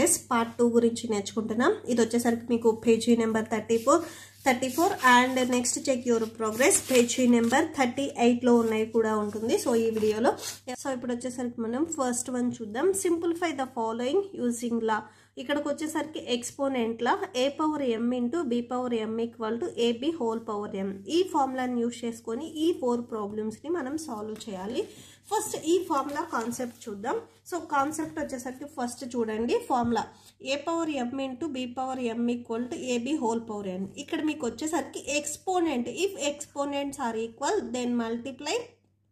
service part two గురించి నేర్చుకుంటున్నాం ఇది వచ్చేసరికి మీకు page number thirty four thirty four and next check your progress page number thirty ఎయిట్లో ఉన్నాయి కూడా ఉంటుంది సో ఈ వీడియోలో సో ఇప్పుడు వచ్చేసరికి మనం ఫస్ట్ వన్ చూద్దాం simplify the following using law ఇక్కడికి వచ్చేసరికి ఎక్స్పోనెంట్ల A power M into B power M equal to AB whole power M ఈ ఫార్ములాని యూజ్ చేసుకొని ఈ ఫోర్ ప్రాబ్లమ్స్ని మనం సాల్వ్ చేయాలి ఫస్ట్ ఈ ఫార్ములా కాన్సెప్ట్ చూద్దాం సో కాన్సెప్ట్ వచ్చేసరికి ఫస్ట్ చూడండి formula A power M into B power M equal to AB whole power M ఇక్కడ మీకు వచ్చేసరికి exponent if exponents are equal then multiply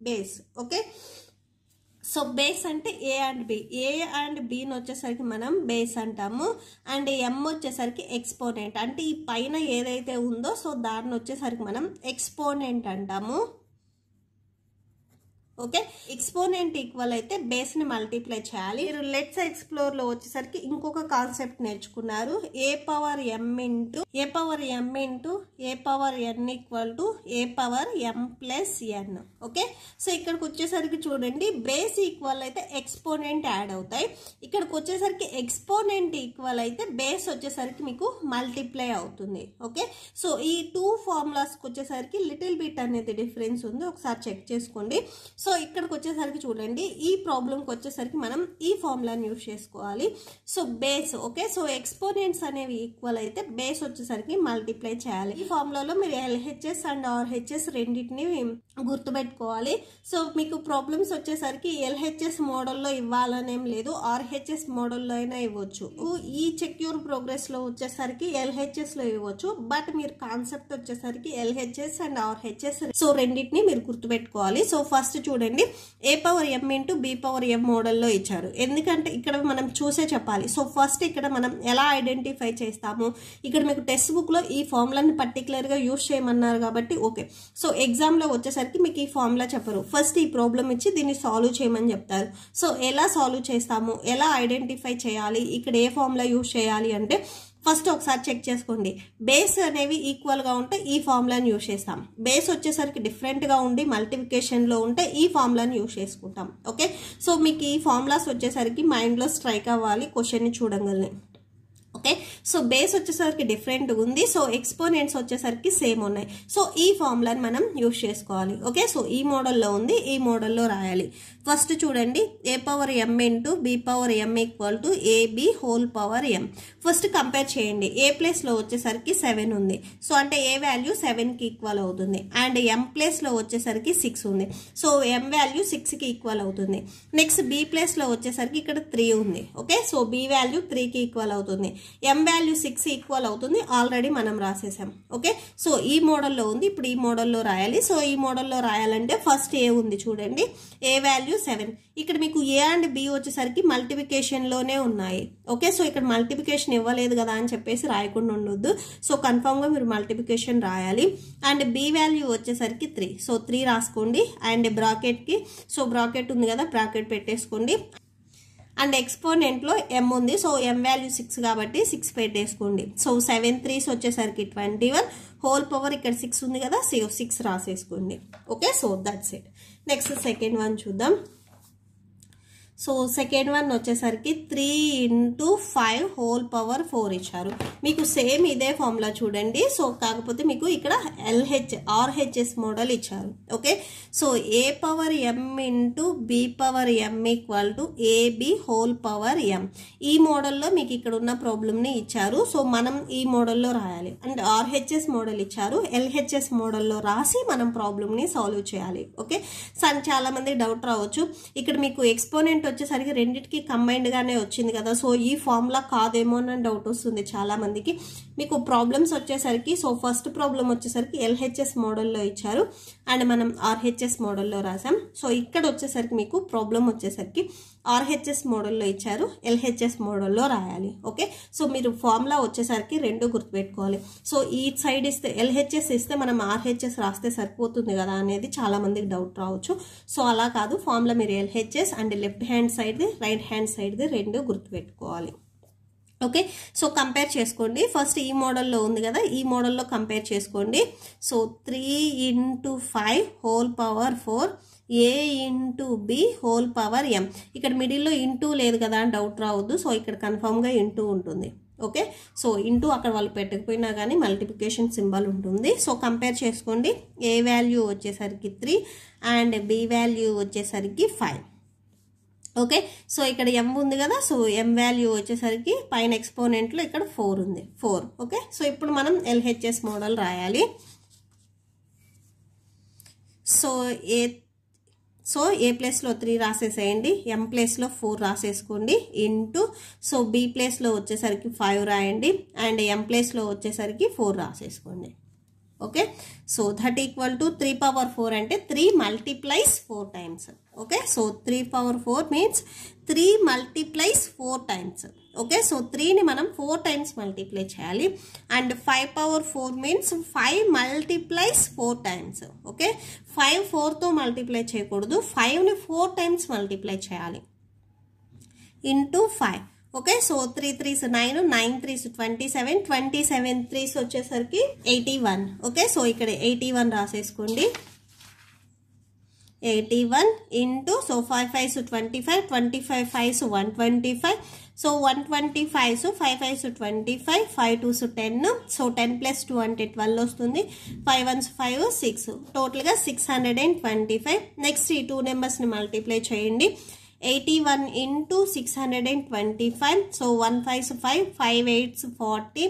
base okay so base అంటే A and B A and బిని వచ్చేసరికి మనం base అంటాము and M వచ్చేసరికి exponent అంటే ఈ పైన ఏదైతే ఉందో సో దాన్ని వచ్చేసరికి మనం ఎక్స్పోనెంట్ అంటాము ఓకే ఎక్స్పోనెంట్ ఈక్వల్ అయితే బేస్ని మల్టిప్లై చేయాలి మీరు లెట్స్ లో వచ్చేసరికి ఇంకొక కాన్సెప్ట్ నేర్చుకున్నారు A power M into A power M into A power N equal to A power M plus N okay so ఇక్కడికి వచ్చేసరికి చూడండి బేస్ ఈక్వల్ అయితే ఎక్స్పోనెంట్ యాడ్ అవుతాయి ఇక్కడికి వచ్చేసరికి ఎక్స్పోనెంట్ ఈక్వల్ అయితే బేస్ వచ్చేసరికి మీకు మల్టిప్లై అవుతుంది ఓకే సో ఈ టూ ఫార్ములాస్కి వచ్చేసరికి లిటిల్ బిట్ అనేది డిఫరెన్స్ ఉంది ఒకసారి చెక్ చేసుకోండి సో సో ఇక్కడికి వచ్చేసరికి చూడండి ఈ ప్రాబ్లంకి వచ్చేసరికి మనం ఈ ఫార్ములాని యూజ్ చేసుకోవాలి so base okay so exponents అనేవి ఈక్వల్ అయితే బేస్ వచ్చేసరికి మల్టిప్లై చేయాలి ఈ ఫార్ములాలో మీరు ఎల్హెచ్ఎస్ అండ్ ఆర్హెచ్ఎస్ రెండింటిని గుర్తుపెట్టుకోవాలి సో మీకు ప్రాబ్లమ్స్ వచ్చేసరికి ఎల్హెచ్ఎస్ మోడల్లో ఇవ్వాలనేం లేదు ఆర్హెచ్ఎస్ మోడల్లో అయినా ఇవ్వచ్చు ఈ సెక్యూర్ ప్రోగ్రెస్లో వచ్చేసరికి ఎల్హెచ్ఎస్లో ఇవ్వచ్చు బట్ మీరు కాన్సెప్ట్ వచ్చేసరికి ఎల్హెచ్ఎస్ అండ్ ఆర్హెచ్ఎస్ సో రెండింటినీ మీరు గుర్తుపెట్టుకోవాలి సో ఫస్ట్ చూడండి A power M into B power M మోడల్లో ఇచ్చారు ఎందుకంటే ఇక్కడ మనం చూసే చెప్పాలి సో ఫస్ట్ ఇక్కడ మనం ఎలా ఐడెంటిఫై చేస్తాము ఇక్కడ మీకు టెక్స్ట్ బుక్లో ఈ ఫార్ములాని పర్టికులర్గా యూజ్ చేయమన్నారు కాబట్టి ఓకే సో ఎగ్జామ్లో వచ్చేసరికి వచ్చేసరికి మీకు ఈ ఫార్ములా చెప్పరు ఫస్ట్ ఈ ప్రాబ్లం ఇచ్చి దీన్ని సాల్వ్ చేయమని చెప్తారు సో ఎలా సాల్వ్ చేస్తాము ఎలా ఐడెంటిఫై చేయాలి ఇక్కడ ఏ ఫార్ములా యూజ్ చేయాలి అంటే ఫస్ట్ ఒకసారి చెక్ చేసుకోండి బేస్ అనేవి ఈక్వల్గా ఉంటే ఈ ఫార్ములాని యూజ్ చేస్తాం బేస్ వచ్చేసరికి డిఫరెంట్గా ఉండి మల్టిఫికేషన్లో ఉంటే ఈ ఫార్ములాని యూజ్ చేసుకుంటాం ఓకే సో మీకు ఈ ఫార్ములాస్ వచ్చేసరికి మైండ్లో స్ట్రైక్ అవ్వాలి క్వశ్చన్ని చూడగలని ఓకే సో బేస్ వచ్చేసరికి డిఫరెంట్ ఉంది సో ఎక్స్పోనెంట్స్ వచ్చేసరికి సేమ్ ఉన్నాయి సో ఈ ఫార్ములాని మనం యూస్ చేసుకోవాలి ఓకే సో ఈ మోడల్లో ఉంది ఈ మోడల్లో రాయాలి ఫస్ట్ చూడండి A power M into B power M equal to AB whole power M first compare చేయండి ఏ ప్లేస్లో వచ్చేసరికి సెవెన్ ఉంది సో అంటే ఏ వాల్యూ సెవెన్కి ఈక్వల్ అవుతుంది అండ్ ఎం ప్లేస్లో వచ్చేసరికి సిక్స్ ఉంది సో ఎం వాల్యూ సిక్స్కి ఈక్వల్ అవుతుంది నెక్స్ట్ బి ప్లేస్లో వచ్చేసరికి ఇక్కడ త్రీ ఉంది ఓకే సో బి వాల్యూ త్రీకి ఈక్వల్ అవుతుంది ఎం వాల్యూ సిక్స్ ఈక్వల్ అవుతుంది ఆల్రెడీ మనం రాసేసాం ఓకే సో ఈ మోడల్లో ఉంది ఇప్పుడు ఈ మోడల్లో రాయాలి సో ఈ మోడల్లో రాయాలంటే ఫస్ట్ ఏ ఉంది చూడండి ఏ వాల్యూ సెవెన్ ఇక్కడ మీకు ఏ అండ్ బి వచ్చేసరికి మల్టిప్లికేషన్లోనే ఉన్నాయి ఓకే సో ఇక్కడ మల్టిప్లికేషన్ ఇవ్వలేదు కదా అని చెప్పేసి రాయకుండా ఉండొద్దు సో కన్ఫామ్గా మీరు మల్టిప్లికేషన్ రాయాలి అండ్ బి వాల్యూ వచ్చేసరికి త్రీ సో త్రీ రాసుకోండి అండ్ బ్రాకెట్కి సో బ్రాకెట్ ఉంది కదా బ్రాకెట్ పెట్టేసుకోండి అండ్ ఎక్స్పోనెంట్లో ఎం ఉంది సో ఎం వాల్యూ సిక్స్ కాబట్టి సిక్స్ పెట్టేసుకోండి సో సెవెన్ త్రీస్ వచ్చేసరికి ట్వంటీ వన్ హోల్ పవర్ ఇక్కడ సిక్స్ ఉంది కదా సిక్స్ రాసేసుకోండి okay so that's it next second one చూద్దాం సో సెకండ్ వన్ వచ్చేసరికి three into five whole power four ఇచ్చారు మీకు సేమ్ ఇదే ఫార్ములా చూడండి సో కాకపోతే మీకు ఇక్కడ ఎల్హెచ్ ఆర్హెచ్ఎస్ మోడల్ ఇచ్చారు okay so A power M into B power M equal to AB whole power M ఈ మోడల్లో మీకు ఇక్కడ ఉన్న ప్రాబ్లమ్ని ఇచ్చారు సో మనం ఈ మోడల్లో రాయాలి అండ్ ఆర్హెచ్ఎస్ మోడల్ ఇచ్చారు ఎల్హెచ్ఎస్ మోడల్లో రాసి మనం ప్రాబ్లమ్ని సాల్వ్ చేయాలి ఓకే సన్ చాలామంది డౌట్ రావచ్చు ఇక్కడ మీకు ఎక్స్పోనెంట్ వచ్చేసరికి రెండింటికి కంబైన్డ్గానే వచ్చింది కదా సో ఈ ఫార్ములా కాదేమో అని డౌట్ వస్తుంది చాలామందికి మీకు ప్రాబ్లమ్స్ వచ్చేసరికి సో ఫస్ట్ ప్రాబ్లం వచ్చేసరికి ఎల్హెచ్ఎస్ మోడల్లో ఇచ్చారు అండ్ మనం ఆర్హెచ్ఎస్ మోడల్లో రాసాం సో ఇక్కడ వచ్చేసరికి మీకు ప్రాబ్లం వచ్చేసరికి ఆర్హెచ్ఎస్ మోడల్లో ఇచ్చారు ఎల్హెచ్ఎస్ మోడల్లో రాయాలి ఓకే సో మీరు ఫార్ములా వచ్చేసరికి రెండు గుర్తుపెట్టుకోవాలి సో ఈ సైడ్ ఇస్తే ఎల్హెచ్ఎస్ ఇస్తే మనం ఆర్హెచ్ఎస్ రాస్తే సరిపోతుంది కదా అనేది చాలామందికి డౌట్ రావచ్చు సో అలా కాదు ఫార్ములా మీరు ఎల్హెచ్ఎస్ అండ్ లెఫ్ట్ హ్యాండ్ సైడ్ది రైట్ హ్యాండ్ సైడ్ది రెండు గుర్తుపెట్టుకోవాలి ఓకే సో కంపేర్ చేసుకోండి ఫస్ట్ ఈ మోడల్లో ఉంది కదా ఈ మోడల్లో కంపేర్ చేసుకోండి so three into five whole power four A into B whole power M ఇక్కడ మిడిల్లో ఇంటూ లేదు కదా అని డౌట్ రావద్దు సో ఇక్కడ కన్ఫామ్గా ఇంటూ ఉంటుంది ఓకే సో ఇంటూ అక్కడ వాళ్ళు పెట్టకపోయినా కానీ మల్టిప్లికేషన్ సింబల్ ఉంటుంది సో కంపేర్ చేసుకోండి ఏ వాల్యూ వచ్చేసరికి త్రీ అండ్ బి వాల్యూ వచ్చేసరికి ఫైవ్ ఓకే సో ఇక్కడ ఎం ఉంది కదా సో ఎం వాల్యూ వచ్చేసరికి పైన ఎక్స్పోనెంట్లో ఇక్కడ ఫోర్ ఉంది ఫోర్ ఓకే సో ఇప్పుడు మనం ఎల్హెచ్ఎస్ మోడల్ రాయాలి సో ఏ సో ఏ ప్లేస్లో త్రీ రాసేసేయండి ఎం ప్లేస్లో ఫోర్ రాసేసుకోండి ఇంటూ సో బి ప్లేస్లో వచ్చేసరికి ఫైవ్ రాయండి అండ్ ఎం ప్లేస్లో వచ్చేసరికి ఫోర్ రాసేసుకోండి okay so thirty equal to three power four అంటే three multiplies four times okay so three power four means three multiplies four times okay so త్రీని మనం four times multiply చేయాలి and five power four means five multiplies four times okay five ఫోర్తో multiply చేయకూడదు ఫైవ్ని four times multiply చేయాలి into five okay so three threes nine nine threes twenty seven twenty seven threes వచ్చేసరికి eighty one okay so ఇక్కడ eighty one రాసేసుకోండి eighty one into so five fives twenty five twenty five fives one twenty five so one twenty fives five fives twenty five five twos ten so ten plus two అంటే twelve వస్తుంది five ones five six టోటల్గా six hundred and twenty five next ఈ two నెంబర్స్ని multiply చేయండి eighty one into six hundred and twenty five so one fives five five eights forty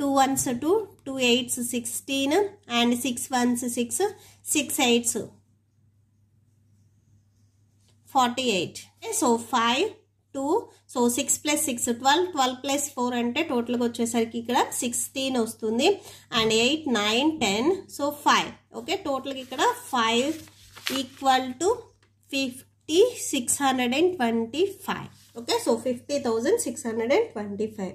two ones two two eights sixteen and six ones six six eights forty eight so five two so six plus six twelve twelve plus four అంటే టోటల్గా వచ్చేసరికి ఇక్కడ sixteen వస్తుంది and eight nine ten so five okay టోటల్గా ఇక్కడ five equal to fifty టీ six hundred and twenty five okay so fifty thousand six hundred and twenty five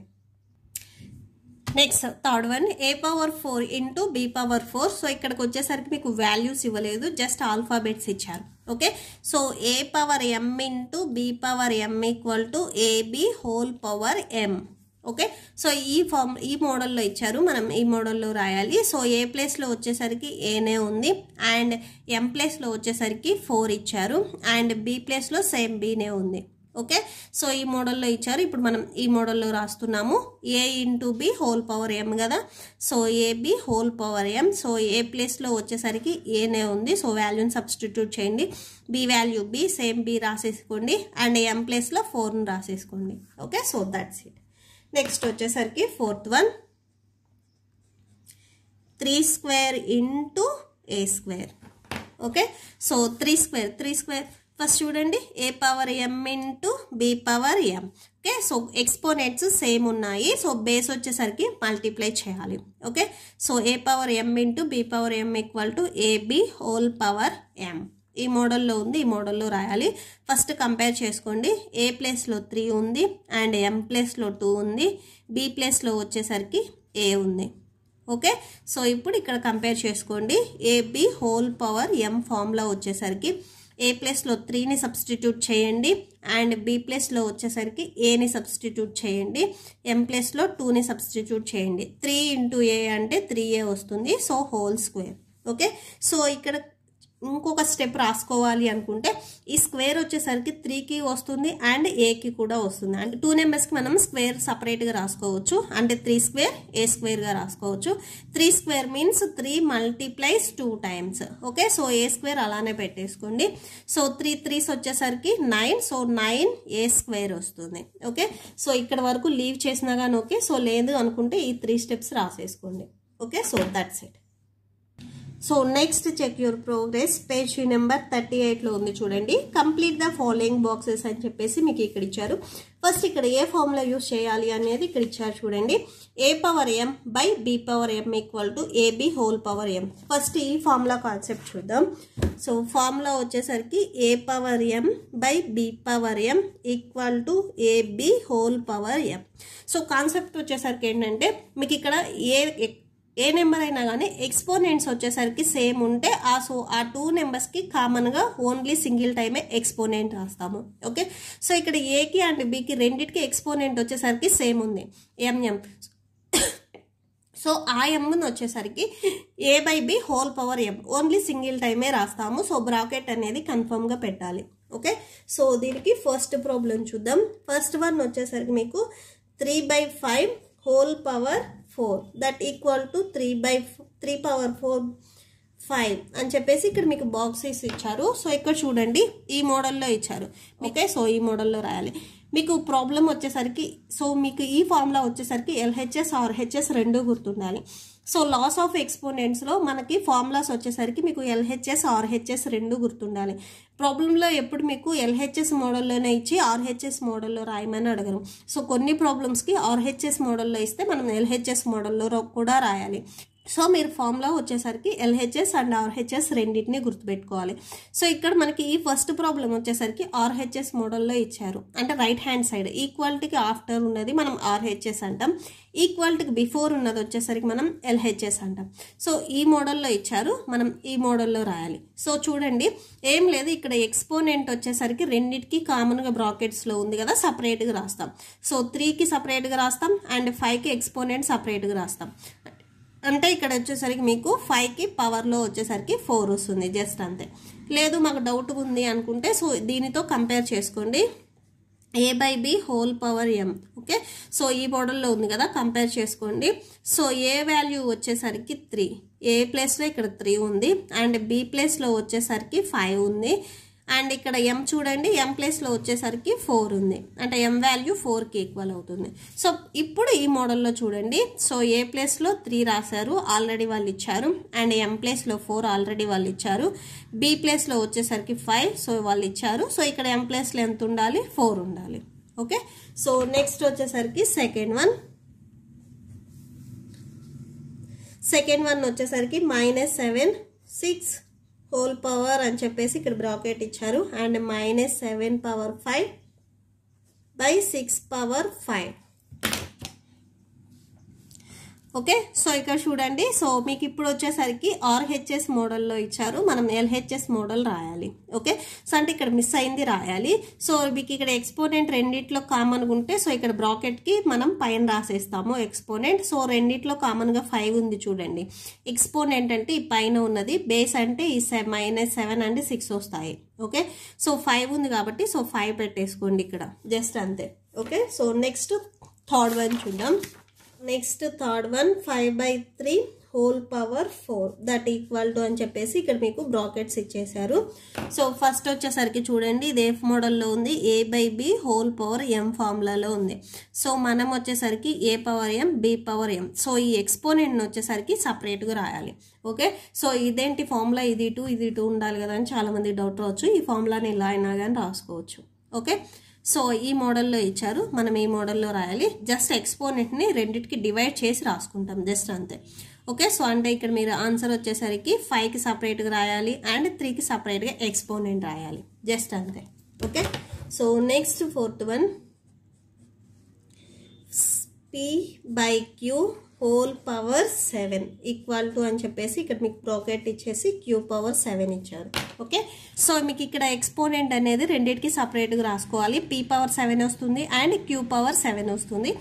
next third one A power four into B power four so ఇక్కడికి వచ్చేసరికి మీకు values ఇవ్వలేదు just alphabets ఇచ్చారు okay so A power M into B power M equal to AB whole power M okay so ఈ form ఈ మోడల్లో ఇచ్చారు మనం ఈ మోడల్లో రాయాలి సో ఏ ప్లేస్లో వచ్చేసరికి ఏనే ఉంది అండ్ ఎం ప్లేస్లో వచ్చేసరికి ఫోర్ ఇచ్చారు అండ్ బి ప్లేస్లో సేమ్ బీనే ఉంది ఓకే సో ఈ మోడల్లో ఇచ్చారు ఇప్పుడు మనం ఈ మోడల్లో రాస్తున్నాము A into B whole power M కదా so AB whole power M so A ప్లేస్లో వచ్చేసరికి ఏనే ఉంది సో వాల్యూని సబ్స్టిట్యూట్ చేయండి B value B same B రాసేసుకోండి అండ్ ఎం ప్లేస్లో ఫోర్ను రాసేసుకోండి okay so that's it next వచ్చేసరికి fourth one three square into A square okay so three square three square first చూడండి A power M into B power M okay so exponents same ఉన్నాయి so base వచ్చేసరికి multiply చేయాలి okay so A power M into B power M equal to AB whole power M ఈ మోడల్లో ఉంది ఈ మోడల్లో రాయాలి ఫస్ట్ కంపేర్ చేసుకోండి ఏ ప్లేస్లో త్రీ ఉంది అండ్ ఎం ప్లేస్లో టూ ఉంది బి ప్లేస్లో వచ్చేసరికి ఏ ఉంది ఓకే సో ఇప్పుడు ఇక్కడ కంపేర్ చేసుకోండి ఏబి హోల్ పవర్ ఎం ఫామ్లో వచ్చేసరికి ఏ ప్లేస్లో త్రీని సబ్స్టిట్యూట్ చేయండి అండ్ బి ప్లేస్లో వచ్చేసరికి ఏని సబ్స్టిట్యూట్ చేయండి ఎం ప్లేస్లో టూని సబ్స్టిట్యూట్ చేయండి త్రీ ఇంటూ ఏ అంటే త్రీ ఏ వస్తుంది so whole square okay so ఇక్కడ ఇంకొక స్టెప్ రాసుకోవాలి అనుకుంటే ఈ స్క్వేర్ వచ్చేసరికి త్రీకి వస్తుంది అండ్ ఏకి కూడా వస్తుంది అంటే టూ నెంబర్స్కి మనం స్క్వేర్ సపరేట్గా రాసుకోవచ్చు అంటే త్రీ స్క్వేర్ ఏ స్క్వేర్గా రాసుకోవచ్చు three square means three multiplies two times okay so A square అలానే పెట్టేసుకోండి సో త్రీ త్రీస్ వచ్చేసరికి nine so nine A square వస్తుంది ఓకే సో ఇక్కడ వరకు లీవ్ చేసినా కానీ ఓకే సో లేదు అనుకుంటే ఈ త్రీ స్టెప్స్ రాసేసుకోండి okay so that's it so next check your progress page number thirty ఎయిట్లో ఉంది చూడండి కంప్లీట్ ద ఫాలోయింగ్ బాక్సెస్ అని చెప్పేసి మీకు ఇక్కడ ఇచ్చారు ఫస్ట్ ఇక్కడ ఏ ఫామ్లో యూస్ చేయాలి అనేది ఇక్కడ ఇచ్చారు చూడండి A power M by B power M equal to AB whole power M first ఈ ఫామ్లా కాన్సెప్ట్ చూద్దాం సో ఫామ్లా వచ్చేసరికి A power M by B power M equal to AB whole power M so concept వచ్చేసరికి ఏంటంటే మీకు ఇక్కడ ఏ ఏ number అయినా కానీ exponents వచ్చేసరికి సేమ్ ఉంటే ఆ సో ఆ టూ నెంబర్స్కి కామన్గా ఓన్లీ సింగిల్ టైమే ఎక్స్పోనెంట్ రాస్తాము ఓకే సో ఇక్కడ ఏకి అండ్ బికి రెండింటికి ఎక్స్పోనెంట్ వచ్చేసరికి సేమ్ ఉంది ఎంఎం సో ఆ ఎమ్ని వచ్చేసరికి A by B whole power M only single టైమే రాస్తాము సో బ్రాకెట్ అనేది కన్ఫర్మ్గా పెట్టాలి ఓకే సో దీనికి ఫస్ట్ ప్రాబ్లం చూద్దాం ఫస్ట్ వన్ వచ్చేసరికి మీకు three by five whole power four that equal to three by three power four five అని చెప్పేసి ఇక్కడ మీకు బాక్సెస్ ఇచ్చారు సో ఇక్కడ చూడండి ఈ మోడల్లో ఇచ్చారు ఓకే సో ఈ మోడల్లో రాయాలి మీకు ప్రాబ్లం వచ్చేసరికి సో మీకు ఈ ఫార్ములా వచ్చేసరికి ఎల్హెచ్ఎస్ ఆర్ హెచ్ఎస్ రెండు గుర్తుండాలి సో లాస్ ఆఫ్ ఎక్స్పోనెంట్స్లో మనకి ఫార్ములాస్ వచ్చేసరికి మీకు ఎల్హెచ్ఎస్ ఆర్హెచ్ఎస్ రెండు గుర్తుండాలి ప్రాబ్లంలో ఎప్పుడు మీకు ఎల్హెచ్ఎస్ మోడల్లోనే ఇచ్చి ఆర్హెచ్ఎస్ మోడల్లో రాయమని అడగరు సో కొన్ని ప్రాబ్లమ్స్కి ఆర్హెచ్ఎస్ మోడల్లో ఇస్తే మనం ఎల్హెచ్ఎస్ మోడల్లో కూడా రాయాలి సో మీరు ఫామ్లో వచ్చేసరికి ఎల్హెచ్ఎస్ అండ్ ఆర్హెచ్ఎస్ రెండింటిని గుర్తుపెట్టుకోవాలి సో ఇక్కడ మనకి ఈ ఫస్ట్ ప్రాబ్లం వచ్చేసరికి ఆర్హెచ్ఎస్ మోడల్లో ఇచ్చారు అంటే రైట్ హ్యాండ్ సైడ్ ఈక్వాలిటీకి ఆఫ్టర్ ఉన్నది మనం ఆర్హెచ్ఎస్ అంటాం ఈక్వాలిటీకి బిఫోర్ ఉన్నది వచ్చేసరికి మనం ఎల్హెచ్ఎస్ అంటాం సో ఈ మోడల్లో ఇచ్చారు మనం ఈ మోడల్లో రాయాలి సో చూడండి ఏం లేదు ఇక్కడ ఎక్స్పోనెంట్ వచ్చేసరికి రెండింటికి కామన్గా బ్రాకెట్స్లో ఉంది కదా సపరేట్గా రాస్తాం సో త్రీకి సపరేట్గా రాస్తాం అండ్ ఫైవ్కి ఎక్స్పోనెంట్ సపరేట్గా రాస్తాం అంటే ఇక్కడ వచ్చేసరికి మీకు ఫైవ్కి పవర్లో వచ్చేసరికి ఫోర్ వస్తుంది జస్ట్ అంతే లేదు మాకు డౌట్ ఉంది అనుకుంటే సో దీనితో కంపేర్ చేసుకోండి A by B whole power M okay so ఈ మోడల్లో ఉంది కదా కంపేర్ చేసుకోండి సో ఏ వాల్యూ వచ్చేసరికి త్రీ ఏ ప్లేస్లో ఇక్కడ త్రీ ఉంది అండ్ బి ప్లేస్లో వచ్చేసరికి ఫైవ్ ఉంది అండ్ ఇక్కడ ఎం చూడండి ఎం ప్లేస్లో వచ్చేసరికి ఫోర్ ఉంది అంటే ఎం వాల్యూ ఫోర్కి ఈక్వల్ అవుతుంది సో ఇప్పుడు ఈ మోడల్లో చూడండి సో ఏ ప్లేస్లో త్రీ రాశారు ఆల్రెడీ వాళ్ళు ఇచ్చారు అండ్ ఎం ప్లేస్లో ఫోర్ ఆల్రెడీ వాళ్ళు ఇచ్చారు బి ప్లేస్లో వచ్చేసరికి ఫైవ్ సో వాళ్ళు ఇచ్చారు సో ఇక్కడ ఎం ప్లేస్లో ఎంత ఉండాలి ఫోర్ ఉండాలి ఓకే సో నెక్స్ట్ వచ్చేసరికి సెకండ్ వన్ సెకండ్ వన్ వచ్చేసరికి minus seven six whole power అని చెప్పేసి ఇక్కడ బ్రాకెట్ ఇచ్చారు and minus seven power five by six power five okay so ఇక్కడ చూడండి సో మీకు ఇప్పుడు వచ్చేసరికి ఆర్హెచ్ఎస్ మోడల్లో ఇచ్చారు మనం ఎల్హెచ్ఎస్ మోడల్ రాయాలి ఓకే సో అంటే ఇక్కడ మిస్ అయింది రాయాలి సో మీకు ఇక్కడ ఎక్స్పోనెంట్ రెండిట్లో కామన్గా ఉంటే సో ఇక్కడ బ్రాకెట్కి మనం పైన రాసేస్తాము ఎక్స్పోనెంట్ సో రెండిట్లో కామన్గా ఫైవ్ ఉంది చూడండి ఎక్స్పోనెంట్ అంటే ఈ పైన ఉన్నది బేస్ అంటే ఈ మైనస్ సెవెన్ అండ్ సిక్స్ వస్తాయి ఓకే సో ఫైవ్ ఉంది కాబట్టి సో ఫైవ్ పెట్టేసుకోండి ఇక్కడ జస్ట్ అంతే okay so next third one చూద్దాం next third one five by three whole power four that equal to అని చెప్పేసి ఇక్కడ మీకు బ్రాకెట్స్ ఇచ్చేశారు సో ఫస్ట్ వచ్చేసరికి చూడండి ఇది ఎఫ్ మోడల్లో ఉంది A by B whole power M ఫార్ములాలో ఉంది సో మనం వచ్చేసరికి A power M B power M so ఈ ఎక్స్పోనెంట్ని వచ్చేసరికి సపరేట్గా రాయాలి ఓకే సో ఇదేంటి ఫార్ములా ఇది టూ ఇది టూ ఉండాలి కదా అని చాలామంది డౌట్ రావచ్చు ఈ ఫార్ములాని ఇలా అయినా కానీ రాసుకోవచ్చు ఓకే సో ఈ మోడల్లో ఇచ్చారు మనం ఈ మోడల్లో రాయాలి జస్ట్ ఎక్స్పోనెంట్ని రెండింటికి డివైడ్ చేసి రాసుకుంటాం జస్ట్ అంతే ఓకే సో అంటే ఇక్కడ మీరు ఆన్సర్ వచ్చేసరికి ఫైవ్కి సపరేట్గా రాయాలి అండ్ త్రీకి సపరేట్గా ఎక్స్పోనెంట్ రాయాలి జస్ట్ అంతే okay so next fourth one P by Q whole power seven equal to అని చెప్పేసి ఇక్కడ మీకు ప్రాకెట్ ఇచ్చేసి క్యూ పవర్ సెవెన్ ఇచ్చారు ఓకే సో మీకు ఇక్కడ ఎక్స్పోనెంట్ అనేది రెండింటికి సపరేట్గా రాసుకోవాలి పీ పవర్ సెవెన్ వస్తుంది అండ్ క్యూ పవర్ సెవెన్ వస్తుంది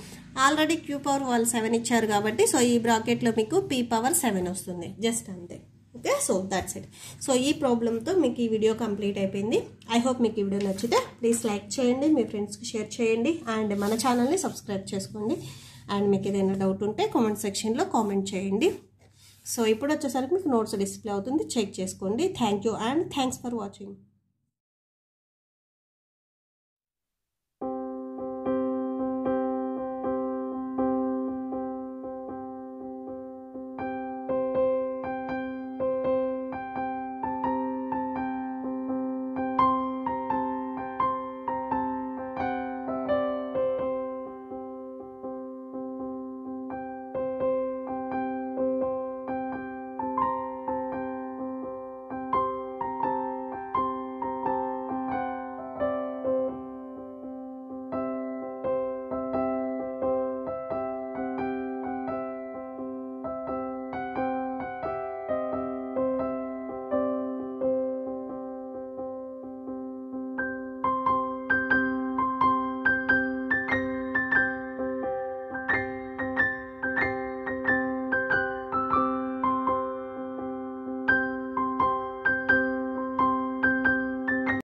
ఆల్రెడీ క్యూ పవర్ వాళ్ళు సెవెన్ ఇచ్చారు కాబట్టి సో ఈ బ్రాకెట్లో మీకు పీ పవర్ సెవెన్ వస్తుంది జస్ట్ అంతే okay so that's it so ఈ ప్రాబ్లంతో మీకు ఈ వీడియో కంప్లీట్ అయిపోయింది ఐ హోప్ మీకు ఈ వీడియో నచ్చితే ప్లీజ్ లైక్ చేయండి మీ ఫ్రెండ్స్కి షేర్ చేయండి అండ్ మన ఛానల్ని సబ్స్క్రైబ్ చేసుకోండి అండ్ మీకు ఏదైనా డౌట్ ఉంటే కామెంట్ సెక్షన్లో కామెంట్ చేయండి సో ఇప్పుడు వచ్చేసరికి మీకు నోట్స్ డిస్ప్లే అవుతుంది చెక్ చేసుకోండి thank you and thanks for watching